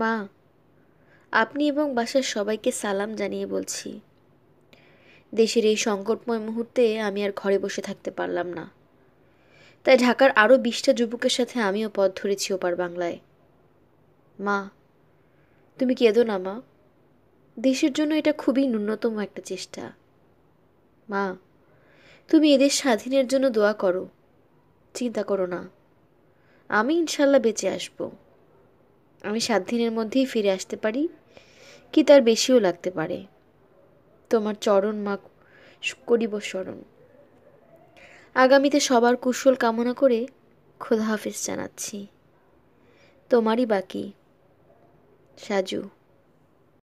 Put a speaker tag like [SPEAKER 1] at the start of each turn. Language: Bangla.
[SPEAKER 1] মা আপনি এবং বাসার সবাইকে সালাম জানিয়ে বলছি দেশের এই সংকটময় মুহূর্তে আমি আর ঘরে বসে থাকতে পারলাম না তাই ঢাকার আরও বিশটা যুবকের সাথে আমিও পথ ধরেছি ওপার বাংলায় মা তুমি কেঁদো না মা দেশের জন্য এটা খুবই ন্যূনতম একটা চেষ্টা মা তুমি এদের স্বাধীনের জন্য দোয়া করো চিন্তা করো না আমি ইনশাল্লাহ বেঁচে আসবো আমি সাত দিনের মধ্যেই ফিরে আসতে পারি কি তার বেশিও লাগতে পারে তোমার চরণ মা করিব স্মরণ আগামীতে সবার কুশল কামনা করে খোদা হাফিজ জানাচ্ছি তোমারই বাকি
[SPEAKER 2] সাজু